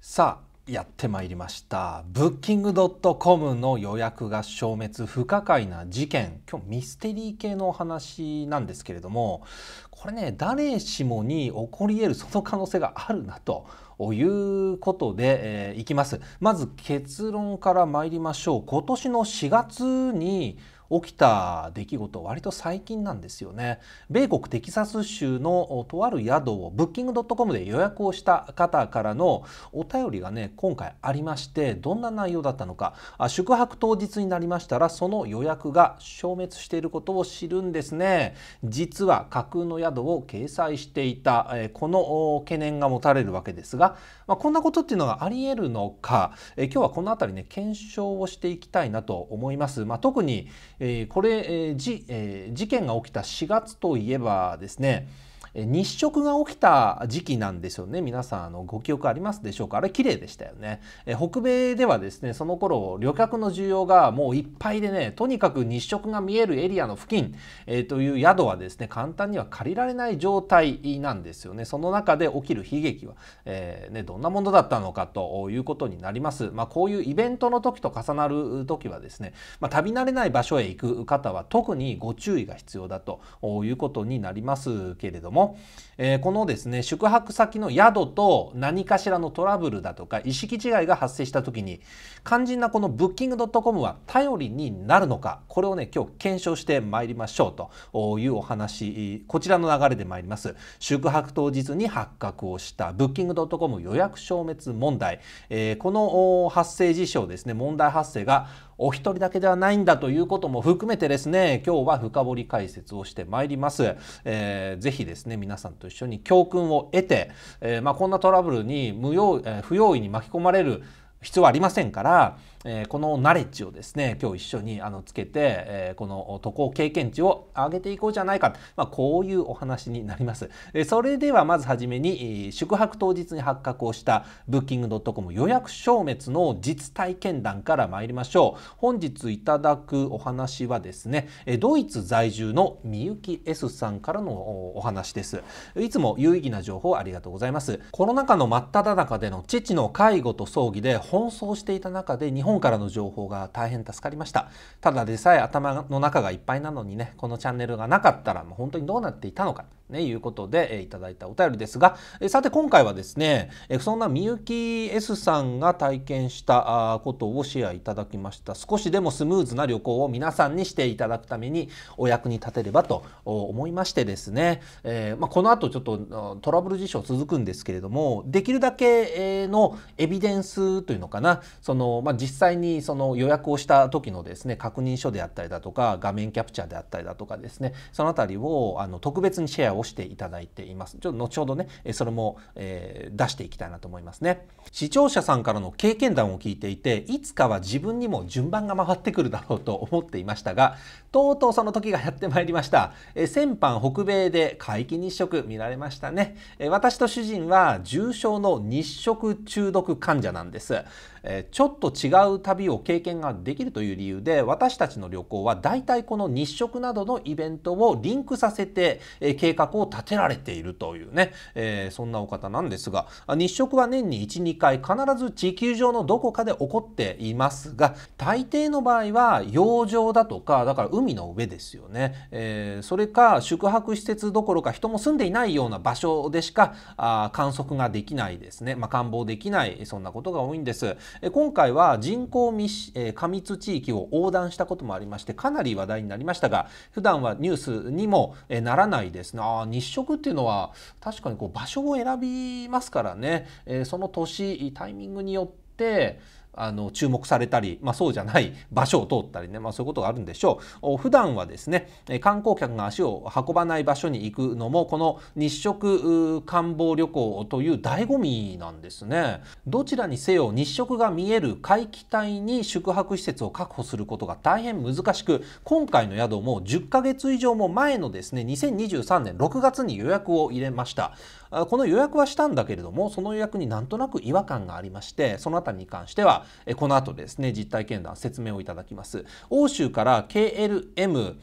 さあやってまいりましたブッキングドットコムの予約が消滅不可解な事件今日ミステリー系のお話なんですけれどもこれね誰しもに起こり得るその可能性があるなということで、えー、いきますまず結論から参りましょう今年の4月に起きた出来事割と最近なんですよね米国テキサス州のとある宿をブッキングドットコムで予約をした方からのお便りがね今回ありましてどんな内容だったのか宿泊当日になりましたらその予約が消滅していることを知るんですね実は架空の宿を掲載していたこの懸念が持たれるわけですが、まあ、こんなことっていうのがありえるのか今日はこの辺りね検証をしていきたいなと思います、まあ、特にえー、これ、えーえー、事件が起きた4月といえばですね、日食が起きた時期なんですよね皆さんあのご記憶ありますでしょうかあれ綺麗でしたよね北米ではですねその頃旅客の需要がもういっぱいでねとにかく日食が見えるエリアの付近、えー、という宿はですね簡単には借りられない状態なんですよねその中で起きる悲劇は、えー、ね、どんなものだったのかということになります、まあ、こういうイベントの時と重なる時はですね、まあ、旅慣れない場所へ行く方は特にご注意が必要だということになりますけれどもも、えー、このですね宿泊先の宿と何かしらのトラブルだとか意識違いが発生した時に肝心なこのブッキングドットコムは頼りになるのかこれをね今日検証してまいりましょうというお話こちらの流れでまいります宿泊当日に発覚をしたブッキングドットコム予約消滅問題、えー、この発生事象ですね問題発生がお一人だけではないんだということも含めてですね今日は深掘り解説をしてまいります、えー、ぜひですね皆さんと一緒に教訓を得て、えー、まあ、こんなトラブルに無用、えー、不用意に巻き込まれる必要はありませんから、えー、このナレッジをですね今日一緒にあのつけて、えー、この渡航経験値を上げていこうじゃないか、まあ、こういうお話になります。えそれではまずはじめに宿泊当日に発覚をしたブッキングドットコム予約消滅の実体験談から参りましょう。本日いただくお話はですねドイツ在住のみゆき S さんからのお話です。いつも有意義な情報ありがとうございます。コロナ禍の真っ只中での父の介護と葬儀で奔走していた中で日本からの情報が大変助かりましたただでさえ頭の中がいっぱいなのにねこのチャンネルがなかったらもう本当にどうなっていたのかね、いうことで、えいただいたお便りですが、えさて今回はですね、えそんなみゆき S さんが体験したあことをシェアいただきました少しでもスムーズな旅行を皆さんにしていただくためにお役に立てればと思いましてですね、えー、まあ、この後ちょっとトラブル事象続くんですけれどもできるだけのエビデンスというのかなその、まあ、実際にその予約をした時のですね確認書であったりだとか画面キャプチャーであったりだとかですねその辺りをあの特別にシェアををしていただいています。ちょっと後ほどね、それも、えー、出していきたいなと思いますね。視聴者さんからの経験談を聞いていて、いつかは自分にも順番が回ってくるだろうと思っていましたが、とうとうその時がやってまいりました。え先般北米で皆既日食見られましたね。え私と主人は重症の日食中毒患者なんです。えちょっと違う旅を経験ができるという理由で私たちの旅行はだいたいこの日食などのイベントをリンクさせて、え計画を立てられているというね、えそんなお方なんですが日食は年に12回必ず地球上のどこかで起こっていますが大抵の場合は洋上だとかだから海の上ですよね、えー、それか宿泊施設どころか人も住んでいないような場所でしかあ観測ができないですね、まあ、観望できないそんなことが多いんです、え今回は人口密,、え過密地域を横断したこともありましてかなり話題になりましたが普段はニュースにも、えならないですねあ日食っていうのは確かにこう場所を選びますからね、えその年タイミングによってあの注目されたり、まあ、そうじゃない 場所を通ったりね、まあ、そういうことがあるんでしょう普段はですね観光客が足を運ばない場所に行くのもこの日食観光旅行という醍醐味なんですねどちらにせよ日食が見える海気帯に宿泊施設を確保することが大変難しく今回の宿も10ヶ月以上も前のですね2023年6月に予約を入れましたこの予約はしたんだけれどもその予約になんとなく違和感がありましてそのあたりに関してはこの後ですね実体験談説明をいただきます欧州から KLM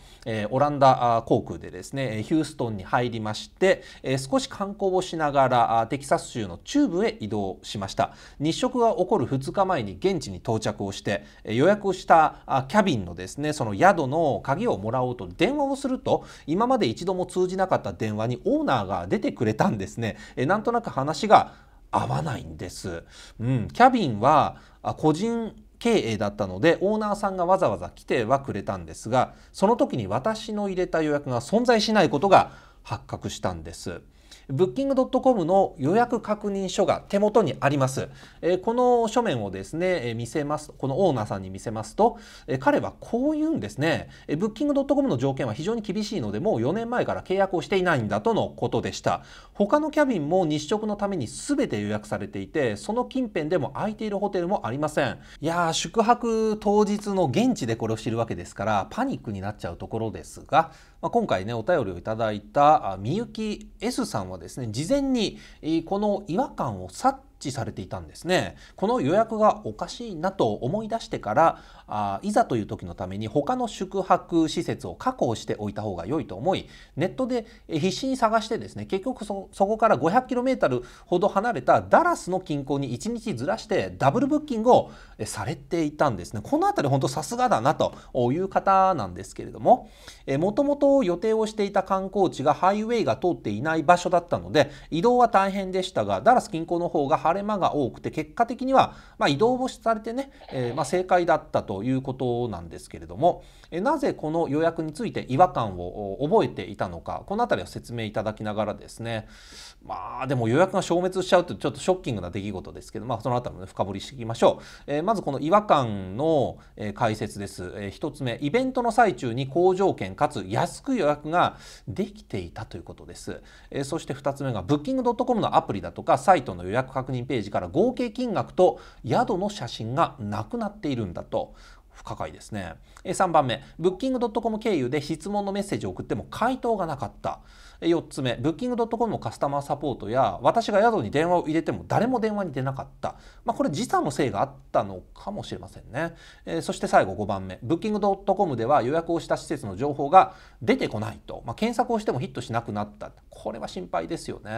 オランダ航空でですねヒューストンに入りまして少し観光をしながらテキサス州の中部へ移動しました日食が起こる2日前に現地に到着をして予約をしたキャビンのですねその宿の鍵をもらおうと電話をすると今まで一度も通じなかった電話にオーナーが出てくれたんですですね、えなんとなく話が合わないんです。うん、キャビンは個人経営だったのでオーナーさんがわざわざ来てはくれたんですがその時に私の入れた予約が存在しないことが発覚したんです。ブッキングドットコムの予約確認書が手元にあります。この書面をですね、見せます。このオーナーさんに見せますと、彼はこう言うんですね。ブッキングドットコムの条件は非常に厳しいので、もう4年前から契約をしていないんだとのことでした。他のキャビンも日食のために全て予約されていて、その近辺でも空いているホテルもありません。いやー、宿泊当日の現地でこれを知るわけですから、パニックになっちゃうところですが、まあ、今回ねお便りをいただいたみゆき S さんはですね事前にこの違和感を察知されていたんですねこの予約がおかしいなと思い出してからあいざという時のために他の宿泊施設を確保しておいた方が良いと思いネットで必死に探してですね結局そこから 500km ほど離れたダラスの近郊に1日ずらしてダブルブッキングをされていたんですねこの辺り本当さすがだなという方なんですけれどももともと予定をしていた観光地がハイウェイが通っていない場所だったので移動は大変でしたがダラス近郊の方が晴れ間が多くて結果的には、まあ、移動もされてね、えー、まあ、正解だったとということなんですけれどもなぜこの予約について違和感を覚えていたのかこの辺りを説明いただきながらですねまあでも予約が消滅しちゃうってちょっとショッキングな出来事ですけど、まあ、そのあたりも、ね、深掘りしていきましょう、えー、まずこの違和感の、えー、解説です、えー、1つ目イベントの最中に好条件かつ安く予約ができていたということです、えー、そして二つ目がブッキングドットコムのアプリだとかサイトの予約確認ページから合計金額と宿の写真がなくなっているんだと不可解ですねえ3番目ブッキングドットコム経由で質問のメッセージを送っても回答がなかった4つ目ブッキングドットコムのカスタマーサポートや私が宿に電話を入れても誰も電話に出なかった、まあ、これ時差のせいがあったのかもしれませんね、えー、そして最後5番目ブッキングドットコムでは予約をした施設の情報が出てこないと、まあ、検索をしてもヒットしなくなったこれは心配ですよね、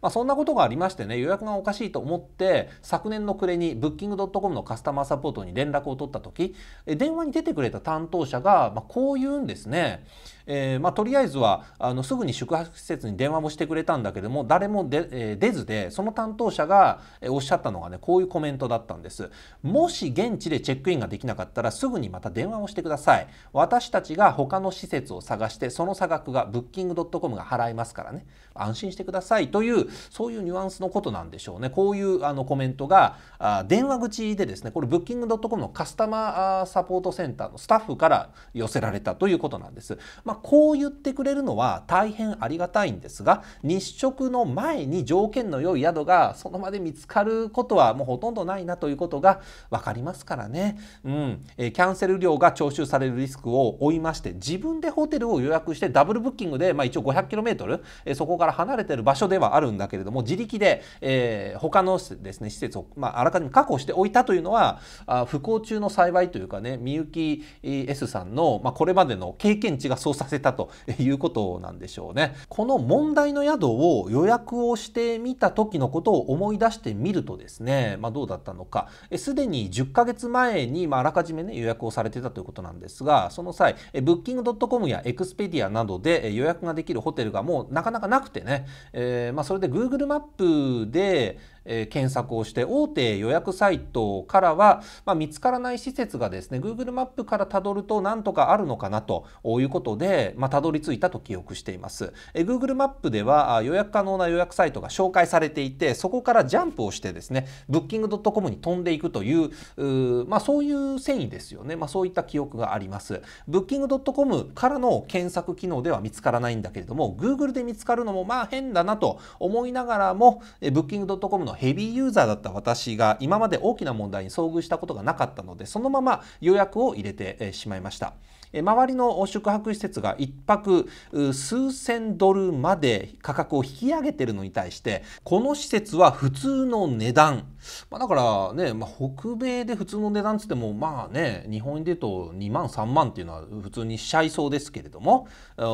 まあ、そんなことがありましてね予約がおかしいと思って昨年の暮れにブッキングドットコムのカスタマーサポートに連絡を取った時電話に出てくれた担当者が、まこう言うんですねえー、まあ、とりあえずはあのすぐに宿泊施設に電話もしてくれたんだけども誰もで、えー、出ずでその担当者がおっしゃったのがねこういうコメントだったんですもし現地でチェックインができなかったらすぐにまた電話をしてください私たちが他の施設を探してその差額がブッキングドットコムが払いますからね安心してくださいというそういうニュアンスのことなんでしょうねこういうあのコメントがあ電話口でですねこれブッキングドットコムのカスタマーサポートセンターのスタッフから寄せられたということなんです、ままあ、こう言ってくれるのは大変ありがたいんですが日食の前に条件の良い宿がその場で見つかることはもうほとんどないなということが分かりますからね、うんえー、キャンセル料が徴収されるリスクを負いまして自分でホテルを予約してダブルブッキングで、まあ、一応 500km、えー、そこから離れてる場所ではあるんだけれども自力で、えー、他のですね施設を、まあ、あらかじめ確保しておいたというのはあ不幸中の幸いというかねみゆき S さんの、まあ、これまでの経験値が創作させたということなんでしょうね。この問題の宿を予約をしてみた時のことを思い出してみるとですね、まあ、どうだったのか、すでに10ヶ月前に、まあ、あらかじめ、ね、予約をされてたということなんですが、その際、ブッキングドットコムやエクスペディアなどで予約ができるホテルがもうなかなかなくてね、えー、まあ、それで Google マップで、え検索をして大手予約サイトからは、まあ、見つからない施設がですね Google マップからたどるとなんとかあるのかなということで、まあ、たどり着いたと記憶しています、えー、Google マップでは予約可能な予約サイトが紹介されていてそこからジャンプをしてですねブッキングドットコムに飛んでいくというまあ、そういう繊維ですよね、まあ、そういった記憶がありますブッキングドットコムからの検索機能では見つからないんだけれども Google で見つかるのもまあ変だなと思いながらもブッキングドットコムののヘビーユーザーだった私が今まで大きな問題に遭遇したことがなかったのでそのまま予約を入れてしまいました。周りの宿泊施設が1泊数千ドルまで価格を引き上げてるのに対してこの施設は普通の値段まあ、だからね、まあ、北米で普通の値段つってもまあね日本で言うと2万3万っていうのは普通にしちゃいそうですけれども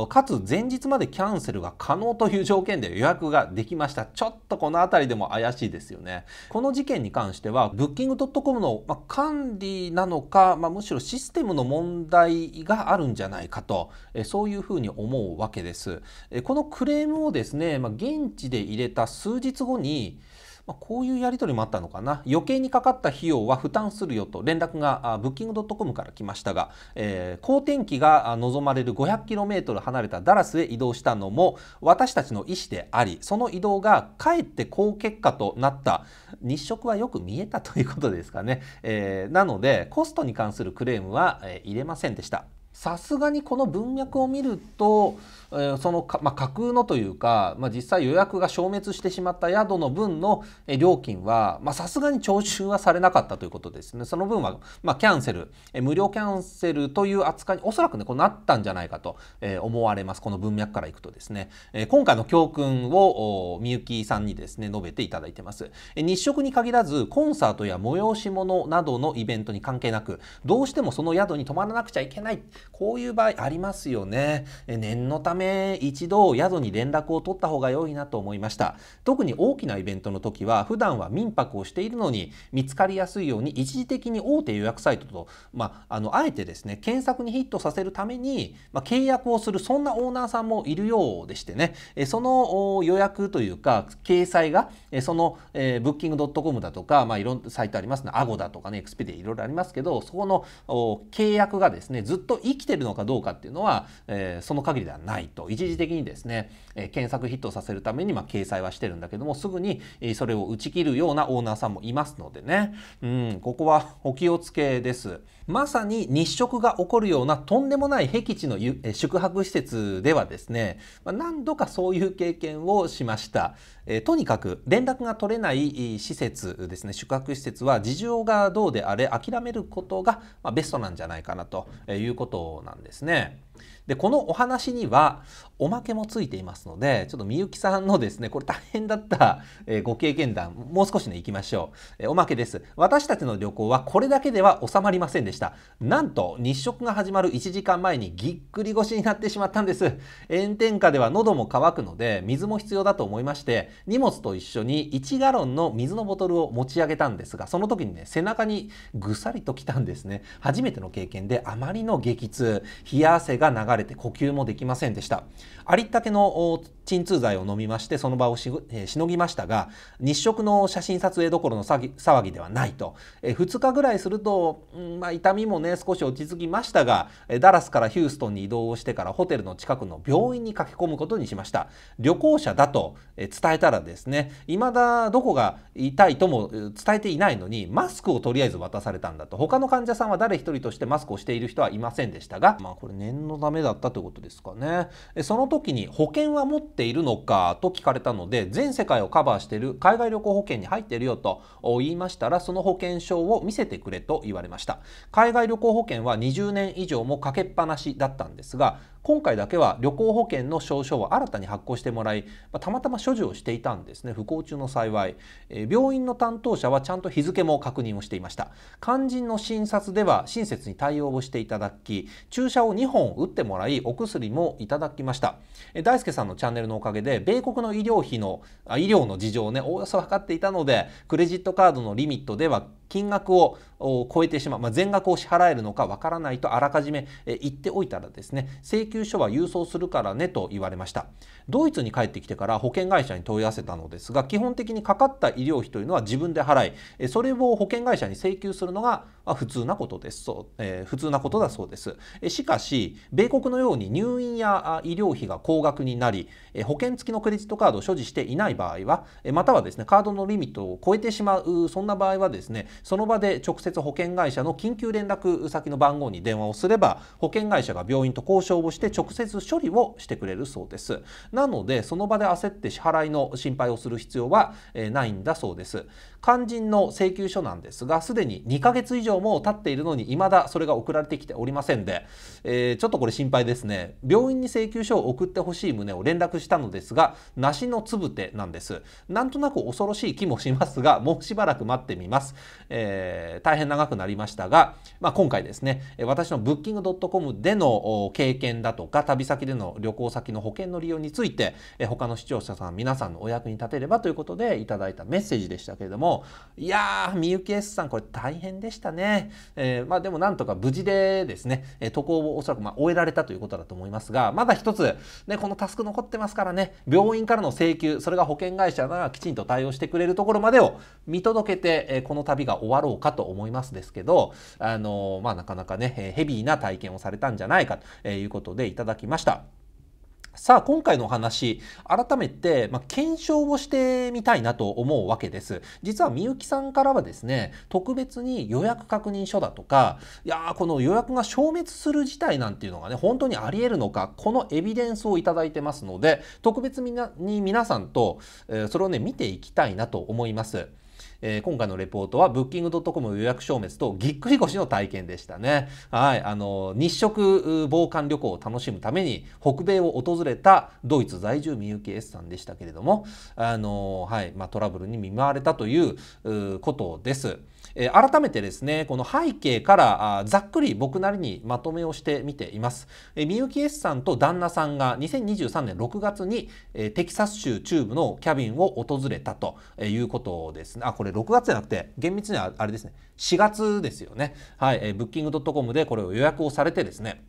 かつ前日までキャンセルが可能という条件で予約ができましたちょっとこの辺りでも怪しいですよねこの事件に関してはブッキングドットコムの管理なのか、まあ、むしろシステムの問題があるんじゃないかとそういうふうに思うわけですこのクレームをですね、まあ、現地で入れた数日後にまあ、こういうやり取りもあったのかな余計にかかった費用は負担するよと連絡がブッキングドットコムから来ましたが、えー、好天気が望まれる 500km 離れたダラスへ移動したのも私たちの意思でありその移動がかえって好結果となった日食はよく見えたということですかね、えー、なのでコストに関するクレームは、え入れませんでした。さすがにこの文脈を見ると、えー、そのまあ、架空のというか、まあ、実際予約が消滅してしまった宿の分の料金はさすがに徴収はされなかったということですねその分は、まあ、キャンセル、えー、無料キャンセルという扱いにおそらくねこうなったんじゃないかと、えー、思われますこの文脈からいくとですね、え今回の教訓をみゆきさんにですね述べていただいてます、え日食に限らずコンサートや催し物などのイベントに関係なくどうしてもその宿に泊まらなくちゃいけないこういう場合ありますよね。念のため一度宿に連絡を取った方が良いなと思いました。特に大きなイベントの時は普段は民泊をしているのに見つかりやすいように一時的に大手予約サイトと、まあ、あのあえてですね検索にヒットさせるために、まあ、契約をするそんなオーナーさんもいるようでしてねその予約というか掲載がその、えブッキングドットコムだとか、まあ、いろんなサイトありますねアゴだとかねエクスペディいろいろありますけどそこの契約がですねずっと1きてるのかどうかっていうのは、えー、その限りではないと一時的にですね、えー、検索ヒットさせるためにまあ掲載はしてるんだけどもすぐにそれを打ち切るようなオーナーさんもいますのでねうんここはお気をつけですまさに日食が起こるようなとんでもない僻地の宿泊施設ではですね、まあ、何度かそういう経験をしました、えー、とにかく連絡が取れない施設ですね宿泊施設は事情がどうであれ諦めることが、まあ、ベストなんじゃないかなということことなんですね。でこのお話にはおまけもついていますので、ちょっとみゆきさんのですね、これ大変だったご経験談、もう少しね、行きましょう。おまけです。私たちの旅行はこれだけでは収まりませんでした。なんと、日食が始まる1時間前にぎっくり腰になってしまったんです。炎天下では喉も渇くので、水も必要だと思いまして、荷物と一緒に1ガロンの水のボトルを持ち上げたんですが、その時にね、背中にぐさりときたんですね。初めての経験であまりの激痛、冷や汗が流れて呼吸もできませんでした。ありったけの鎮痛剤を飲みましてその場をし,、えー、しのぎましたが日食の写真撮影どころの騒ぎではないと、えー、2日ぐらいすると、うんまあ、痛みもね少し落ち着きましたが、えー、ダラスからヒューストンに移動をしてからホテルの近くの病院に駆け込むことにしました旅行者だと、えー、伝えたらですね未だどこが痛いとも伝えていないのにマスクをとりあえず渡されたんだと他の患者さんは誰一人としてマスクをしている人はいませんでしたがまあこれ念のためだったということですかね。えーの時に保険は持っているのかと聞かれたので全世界をカバーしている海外旅行保険に入っているよと言いましたらその保険証を見せてくれと言われました海外旅行保険は20年以上もかけっぱなしだったんですが今回だけは旅行保険の証書を新たに発行してもらい、またまたま所持をしていたんですね不幸中の幸い、え病院の担当者はちゃんと日付も確認をしていました肝心の診察では親切に対応をしていただき注射を2本打ってもらいお薬もいただきました、え大輔さんのチャンネルのおかげで米国の医療費のあ医療の事情をねおおよそ分かっていたのでクレジットカードのリミットでは金額を超えてしまう、まあ、全額を支払えるのかわからないとあらかじめ言っておいたらですね請求書は郵送するからねと言われましたドイツに帰ってきてから保険会社に問い合わせたのですが基本的にかかった医療費というのは自分で払いそれを保険会社に請求するのが普通なことですそう、えー、普通なことだそうですしかし米国のように入院や医療費が高額になり保険付きのクレジットカードを所持していない場合はまたはですねカードのリミットを超えてしまうそんな場合はですねその場で直接保険会社の緊急連絡先の番号に電話をすれば保険会社が病院と交渉をして直接処理をしてくれるそうですなのでその場で焦って支払いの心配をする必要はないんだそうです肝心の請求書なんですがすでに2ヶ月以上も経っているのに未だそれが送られてきておりませんで、えー、ちょっとこれ心配ですね病院に請求書を送ってほしい旨を連絡したのですが梨のつぶてなんですなんとなく恐ろしい気もしますがもうしばらく待ってみます、えー、大変長くなりましたが、まあ、今回ですね私のブッキングドットコムでの経験だとか旅先での旅行先の保険の利用について他の視聴者さん皆さんのお役に立てればということでいただいたメッセージでしたけれどももいやーみゆき S さんこれ大変でしたね、えー、まあ、でもなんとか無事でですね、え渡航をおそらくま終えられたということだと思いますがまだ一つ、ね、このタスク残ってますからね病院からの請求それが保険会社がきちんと対応してくれるところまでを見届けて、えこの旅が終わろうかと思いますですけどあのまあ、なかなかねヘビーな体験をされたんじゃないかということでいただきました。さあ今回のお話改めて、まあ、検証をしてみたいなと思うわけです実はみゆきさんからはですね特別に予約確認書だとかいやーこの予約が消滅する事態なんていうのがね本当にありえるのかこのエビデンスを頂いてますので特別に皆さんと、えー、それをね見ていきたいなと思います。えー、今回のレポートはブッキングドットコム予約消滅とぎっくり腰の体験でしたね。はい、あの日食防寒旅行を楽しむために北米を訪れたドイツ在住みゆき S さんでしたけれども、あのはい、まあ、トラブルに見舞われたということです。改めてですねこの背景からざっくり僕なりにまとめをしてみています。みゆき S さんと旦那さんが2023年6月に、テキサス州中部のキャビンを訪れたということですね。あこれ6月じゃなくて厳密にはあれですね4月ですよね。はい、ブッキングドットコムでこれを予約をされてですね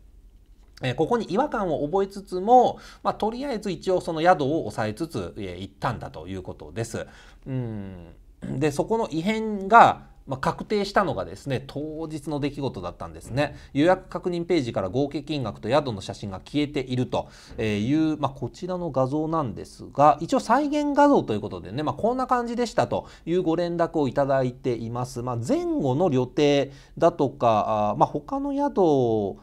ここに違和感を覚えつつも、まあ、とりあえず一応その宿を抑えつつ、行ったんだということです。うんでそこの異変がまあ、確定したのがですね当日の出来事だったんですね予約確認ページから合計金額と宿の写真が消えているという、まあ、こちらの画像なんですが一応再現画像ということでね、まあ、こんな感じでしたというご連絡をいただいています、ま前後の旅程だとかあ、ま他の宿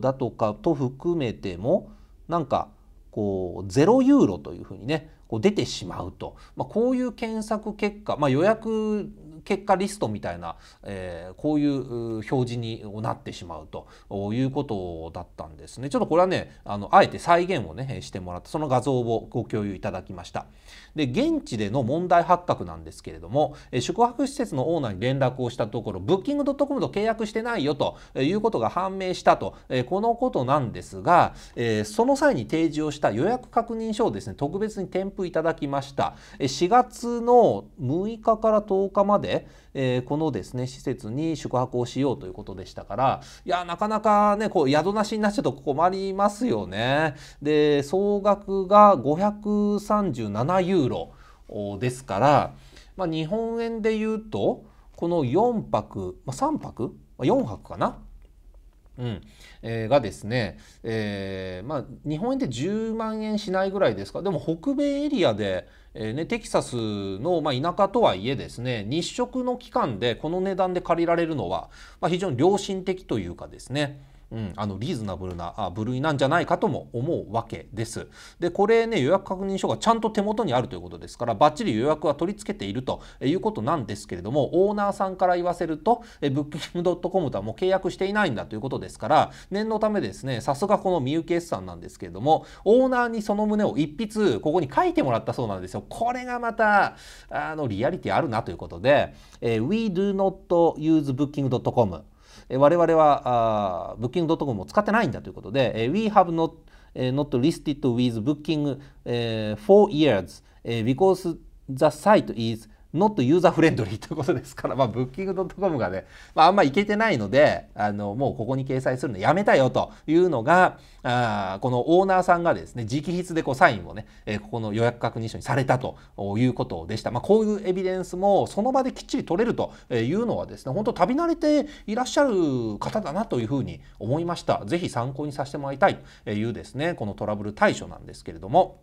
だとかと含めてもなんかこう0ユーロというふうにねこう出てしまうと、まあ、こういう検索結果、まあ、予約結果リストみたいな、えー、こういう表示になってしまうということだったんですね。ちょっとこれはねあのあえて再現をねしてもらってその画像をご共有いただきました。で現地での問題発覚なんですけれども宿泊施設のオーナーに連絡をしたところブッキングドットコムと契約してないよということが判明したとこのことなんですがその際に提示をした予約確認書をですね特別に添付いただきました4月の6日から10日までこのですね施設に宿泊をしようということでしたからいやなかなかねこう宿なしになっちゃうと困りますよね。で総額が537ユーロユーロですから、まあ、日本円で言うとこの4泊、まあ、3泊、まあ、4泊かな、うんえー、がですね、えーまあ、日本円で10万円しないぐらいですかでも北米エリアで、えーね、テキサスの、まあ、田舎とはいえですね日食の期間でこの値段で借りられるのは、まあ、非常に良心的というかですねうん、あのリーズナブルな部類なんじゃないかとも思うわけです。でこれね予約確認書がちゃんと手元にあるということですからバッチリ予約は取り付けているということなんですけれどもオーナーさんから言わせるとブッキングドットコムとはもう契約していないんだということですから念のためですねさすがこのみゆ S さんなんですけれどもオーナーにその旨を一筆ここに書いてもらったそうなんですよ。これがまたあのリアリティあるなということで、えー、We do not use booking.com 我々は b o o k i n g ト o ムを使ってないんだということで、We have not, not listed with Booking for years because the site is ノットユーザーフレンドリーということですから、まあ、ブッキングドットコムがね、まあ、あんまいけてないので、あの、もうここに掲載するのやめたよというのが、あこのオーナーさんがですね、直筆でこうサインをね、えー、ここの予約確認書にされたということでした。まあ、こういうエビデンスもその場できっちり取れるというのはですね、本当旅慣れていらっしゃる方だなというふうに思いました。ぜひ参考にさせてもらいたいというですね、このトラブル対処なんですけれども、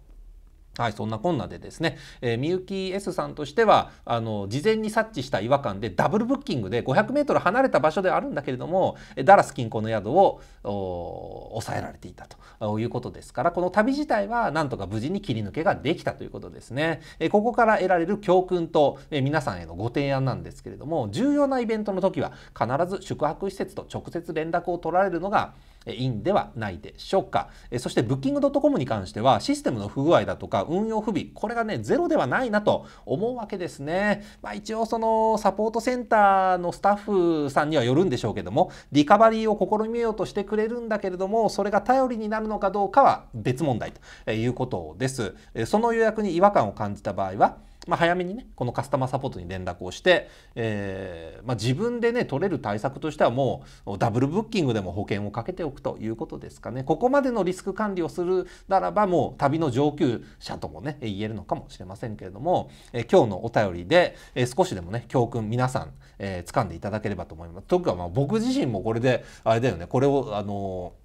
はい、そんなこんなでですね、えー、みゆき S さんとしてはあの事前に察知した違和感でダブルブッキングで5 0 0ル離れた場所であるんだけれどもダラス近郊の宿を抑えられていたということですからこの旅自体はなんとか無事に切り抜けができたということですね、えー、ここから得られる教訓と、えー、皆さんへのご提案なんですけれども重要なイベントの時は必ず宿泊施設と直接連絡を取られるのがいんではないでしょうか。そしてブッキングドットコムに関してはシステムの不具合だとか運用不備、これがね、ゼロではないなと思うわけですね。まあ一応そのサポートセンターのスタッフさんにはよるんでしょうけども、リカバリーを試みようとしてくれるんだけれども、それが頼りになるのかどうかは別問題ということです。その予約に違和感を感じた場合は、まあ、早めにねこのカスタマーサポートに連絡をして、えーまあ、自分でね取れる対策としてはもうダブルブッキングでも保険をかけておくということですかねここまでのリスク管理をするならばもう旅の上級者ともね言えるのかもしれませんけれども、えー、今日のお便りで、えー、少しでもね教訓皆さん、えー、掴んでいただければと思います。特はまあ僕自身もこれであれだよねこれをあのー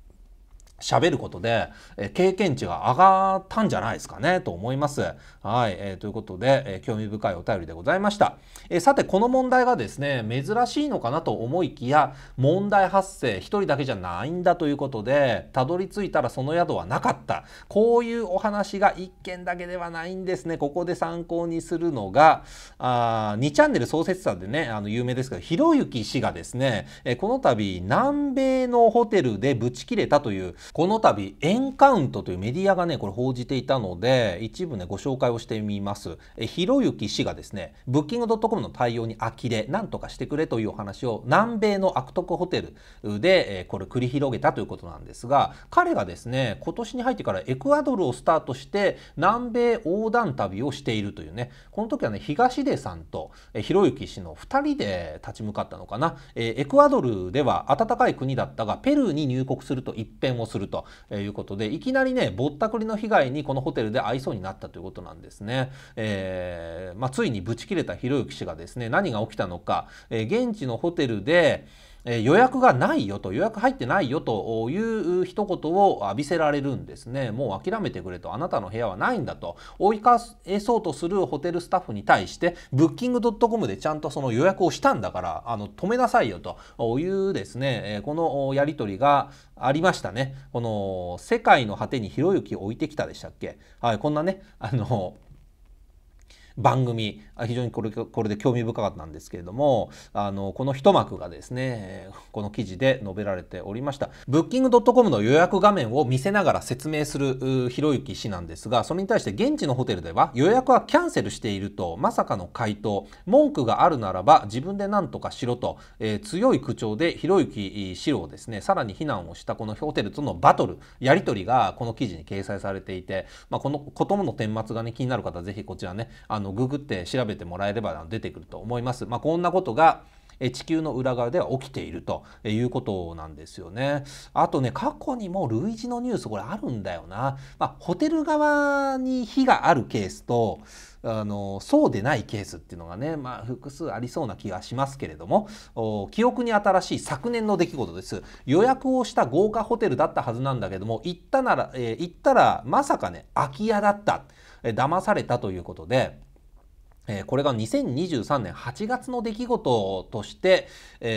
喋ることで、え経験値が上がったんじゃないですかねと思います。はい、えー、ということで、え興味深いお便りでございました、えさてこの問題がですね珍しいのかなと思いきや問題発生1人だけじゃないんだということでたどり着いたらその宿はなかったこういうお話が1件だけではないんですねここで参考にするのがあ2チャンネル創設者でねあの有名ですけどひろゆき氏がですね、えこの度南米のホテルでブチ切れたというこの度エンカウントというメディアがねこれ報じていたので一部ねご紹介をしてみますえひろゆき氏がですねブッキングドットコムの対応に呆れなんとかしてくれというお話を南米の悪徳ホテルでえこれ繰り広げたということなんですが彼がですね今年に入ってからエクアドルをスタートして南米横断旅をしているというねこの時はね東出さんとひろゆき氏の2人で立ち向かったのかな、えエクアドルでは暖かい国だったがペルーに入国すると一変をするするということでいきなりねぼったくりの被害にこのホテルで遭いそうになったということなんですね。えーまあ、ついにブチ切れたひろゆき氏がですね何が起きたのか、えー、現地のホテルで、え予約がないよと予約入ってないよという一言を浴びせられるんですねもう諦めてくれとあなたの部屋はないんだと追い返そうとするホテルスタッフに対してブッキングドットコムでちゃんとその予約をしたんだからあの止めなさいよというですね、えこのやり取りがありましたねこの「世界の果てにひろゆきを置いてきた」でしたっけ、はい、こんなねあの番組非常にこれこれで興味深かったんですけれどもあのこの一幕がですねこの記事で述べられておりましたブッキングドットコムの予約画面を見せながら説明するひろゆき氏なんですがそれに対して現地のホテルでは予約はキャンセルしているとまさかの回答文句があるならば自分で何とかしろと、えー、強い口調でひろゆき氏をですねさらに非難をしたこのホテルとのバトルやり取りがこの記事に掲載されていて、まあ、このことの顛末がね気になる方はぜひこちらねあののググって調べてもらえれば出てくると思います。まあ、こんなことが地球の裏側では起きているということなんですよね。あとね過去にも類似のニュースこれあるんだよな。まあ、ホテル側に火があるケースとあのそうでないケースっていうのがね、まあ、複数ありそうな気がしますけれども記憶に新しい昨年の出来事です予約をした豪華ホテルだったはずなんだけども行ったなら、えー、行ったらまさかね空き家だった騙されたということで。これが2023年8月の出来事として、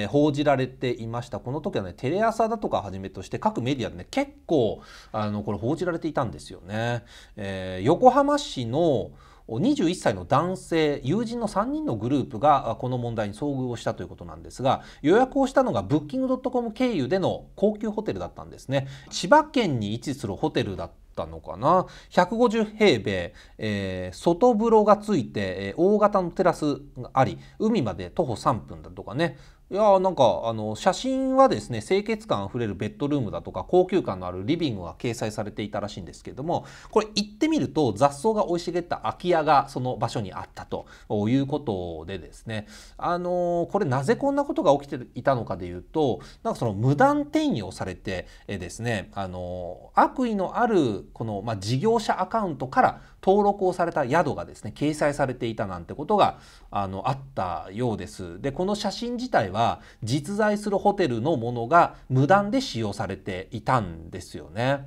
報じられていました。この時はね、テレ朝だとかはじめとして各メディアでね、結構、あの、これ報じられていたんですよね。えー、横浜市の21歳の男性友人の3人のグループがこの問題に遭遇をしたということなんですが予約をしたのがブッキングドットコム経由での高級ホテルだったんですね千葉県に位置するホテルだたのかな150平米、えー、外風呂がついて、えー、大型のテラスがあり海まで徒歩3分だとかねいやなんかあの写真はですね清潔感あふれるベッドルームだとか高級感のあるリビングが掲載されていたらしいんですけどもこれ行ってみると雑草が生い茂った空き家がその場所にあったということでですねあのこれなぜこんなことが起きていたのかでいうとなんかその無断転用されてですねあの悪意のあるこの、ま事業者アカウントから登録をされた宿がですね掲載されていたなんてことがあのあったようです。でこの写真自体は実在するホテルのものが無断で使用されていたんですよね。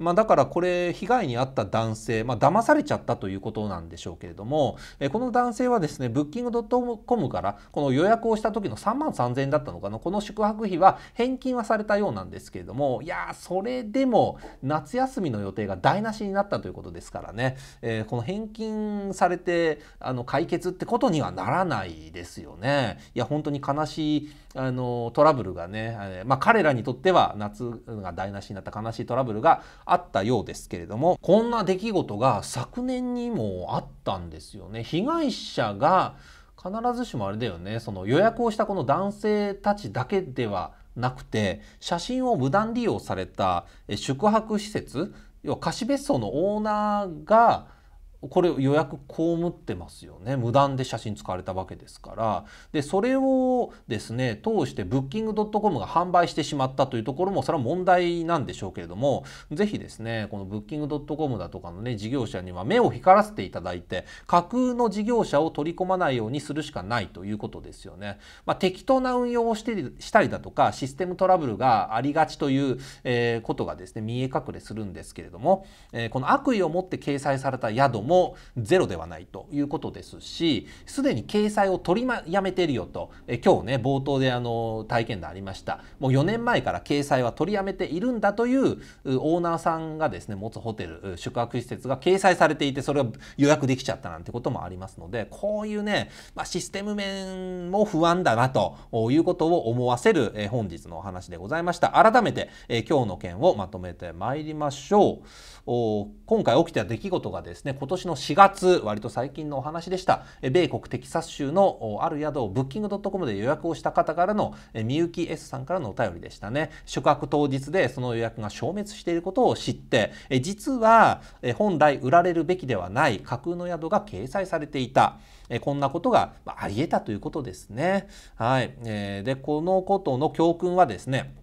まあ、だからこれ被害に遭った男性、まあ、騙されちゃったということなんでしょうけれども、この男性はですねブッキングドットコムからこの予約をした時の3万3000円だったのかなこの宿泊費は返金はされたようなんですけれどもいやそれでも夏休みの予定が台無しになったということですからね、えー、この返金されてあの解決ってことにはならないですよね。いや本当に悲しいあのトラブルがね、まあ、彼らにとっては夏が台無しになった悲しいトラブルがあったようですけれどもこんな出来事が昨年にもあったんですよね。被害者が必ずしもあれだよねその予約をしたこの男性たちだけではなくて写真を無断利用された宿泊施設要は貸別荘のオーナーがこれ予約被ってますよね無断で写真使われたわけですからでそれをですね通してブッキングドットコムが販売してしまったというところもそれは問題なんでしょうけれども是非ですねこのブッキングドットコムだとかのね事業者には目を光らせていただいて架空の事業者を取り込まないようにするしかないということですよね。まあ、適当な運用をしてしたりだとかシステムトラブルがありがちという、えー、ことがですね見え隠れするんですけれども、えー、この悪意を持って掲載された宿ももゼロではないということですしすでに掲載を取り、ま、やめてるよとえ今日ね冒頭であの体験談ありましたもう4年前から掲載は取りやめているんだというオーナーさんがですね持つホテル宿泊施設が掲載されていてそれを予約できちゃったなんてこともありますのでこういうね、まあ、システム面も不安だなということを思わせる、え本日のお話でございました改めて、え今日の件をまとめてまいりましょう。今回起きた出来事がですね今年の4月割と最近のお話でした米国テキサス州のある宿をブッキングドットコムで予約をした方からのみゆき S さんからのお便りでしたね宿泊当日でその予約が消滅していることを知って実は本来売られるべきではない架空の宿が掲載されていたこんなことがあり得たということですねはいでこのことの教訓はですね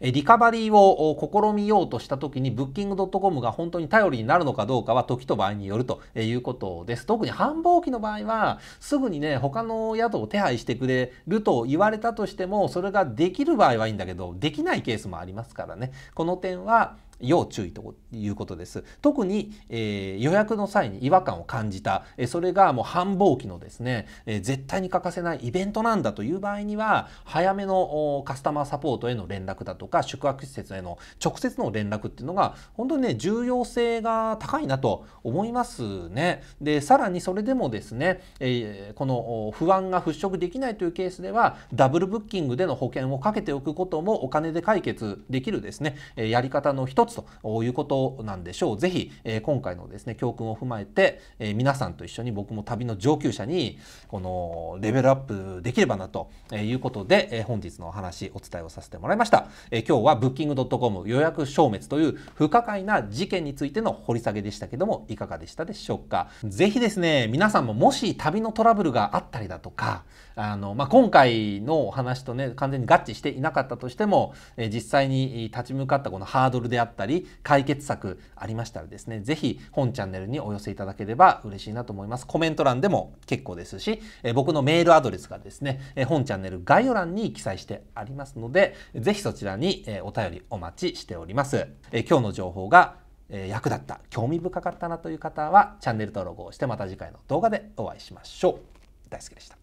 リカバリーを試みようとした時にブッキングドットコムが本当に頼りになるのかどうかは時と場合によるということです。特に繁忙期の場合はすぐにね他の宿を手配してくれると言われたとしてもそれができる場合はいいんだけどできないケースもありますからねこの点は要注意ということです特に、えー、予約の際に違和感を感じた、えそれがもう繁忙期のですね、え絶対に欠かせないイベントなんだという場合には早めのカスタマーサポートへの連絡だとか宿泊施設への直接の連絡っていうのが本当にね重要性が高いなと思いますね。でさらにそれでもですね、えー、この不安が払拭できないというケースではダブルブッキングでの保険をかけておくこともお金で解決できるですねやり方の一つつということなんでしょう。ぜひ、えー、今回のですね教訓を踏まえて、えー、皆さんと一緒に僕も旅の上級者にこのレベルアップできればなということで、えー、本日のお話お伝えをさせてもらいました。えー、今日はブッキングドットコム予約消滅という不可解な事件についての掘り下げでしたけどもいかがでしたでしょうか。ぜひですね皆さんももし旅のトラブルがあったりだとかあの、まあ、今回のお話とね完全に合致していなかったとしても、えー、実際に立ち向かったこのハードルであったったり解決策ありましたらですね、是非本チャンネルにお寄せいただければ嬉しいなと思います。コメント欄でも結構ですし、え僕のメールアドレスがですね、え本チャンネル概要欄に記載してありますので、是非そちらに、えお便りお待ちしております。え今日の情報がえ役立った興味深かったなという方はチャンネル登録をしてまた次回の動画でお会いしましょう大好きでした